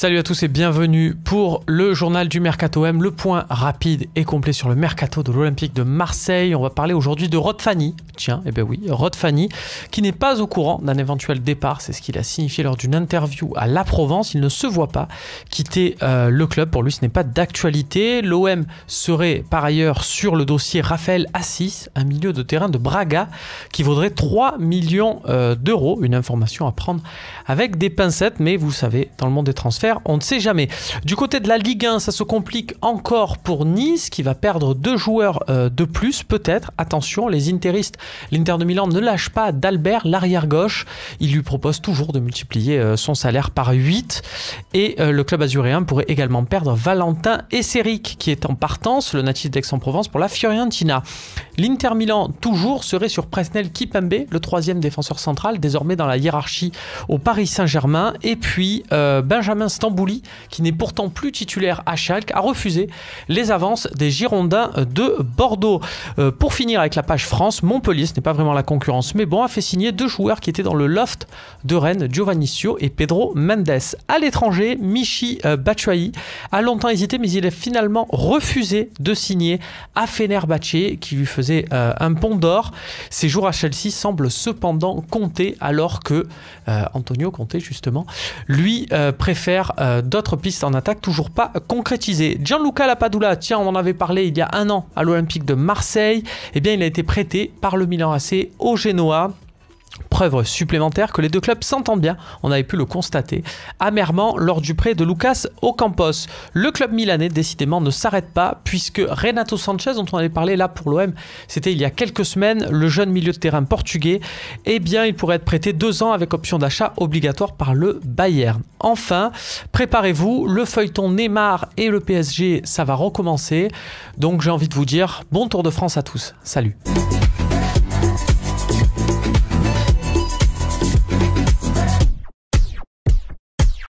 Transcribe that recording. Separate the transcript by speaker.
Speaker 1: Salut à tous et bienvenue pour le journal du Mercato M, le point rapide et complet sur le mercato de l'Olympique de Marseille. On va parler aujourd'hui de Rod Fanny. Tiens, eh bien oui, Rod Fanny, qui n'est pas au courant d'un éventuel départ. C'est ce qu'il a signifié lors d'une interview à La Provence. Il ne se voit pas quitter euh, le club. Pour lui, ce n'est pas d'actualité. L'OM serait par ailleurs sur le dossier Raphaël Assis, un milieu de terrain de Braga qui vaudrait 3 millions euh, d'euros. Une information à prendre avec des pincettes, mais vous savez, dans le monde des transferts, on ne sait jamais. Du côté de la Ligue 1, ça se complique encore pour Nice qui va perdre deux joueurs euh, de plus peut-être. Attention, les interistes, l'Inter de Milan ne lâche pas d'Albert l'arrière gauche. Il lui propose toujours de multiplier euh, son salaire par 8 et euh, le club azuréen pourrait également perdre Valentin Esseric qui est en partance, le natif d'Aix-en-Provence pour la Fiorentina. L'Inter Milan toujours serait sur Presnel Kipembe, le troisième défenseur central désormais dans la hiérarchie au Paris Saint-Germain et puis Benjamin Stambouli, qui n'est pourtant plus titulaire à Schalke, a refusé les avances des Girondins de Bordeaux. Euh, pour finir avec la page France, Montpellier, ce n'est pas vraiment la concurrence, mais bon, a fait signer deux joueurs qui étaient dans le loft de Rennes, Giovanni et Pedro Mendes. À l'étranger, Michi euh, Batshuayi a longtemps hésité, mais il a finalement refusé de signer à Fenerbahçe, qui lui faisait euh, un pont d'or. Ses jours à Chelsea semblent cependant compter, alors que Antonio Conte, justement, lui préfère euh, d'autres pistes en attaque toujours pas concrétisées. Gianluca Lapadula, tiens, on en avait parlé il y a un an à l'Olympique de Marseille, eh bien il a été prêté par le Milan AC au Genoa preuve supplémentaire que les deux clubs s'entendent bien, on avait pu le constater amèrement lors du prêt de Lucas Ocampos. Le club milanais décidément ne s'arrête pas puisque Renato Sanchez dont on avait parlé là pour l'OM, c'était il y a quelques semaines, le jeune milieu de terrain portugais, eh bien il pourrait être prêté deux ans avec option d'achat obligatoire par le Bayern. Enfin, préparez-vous, le feuilleton Neymar et le PSG, ça va recommencer. Donc j'ai envie de vous dire bon tour de France à tous. Salut.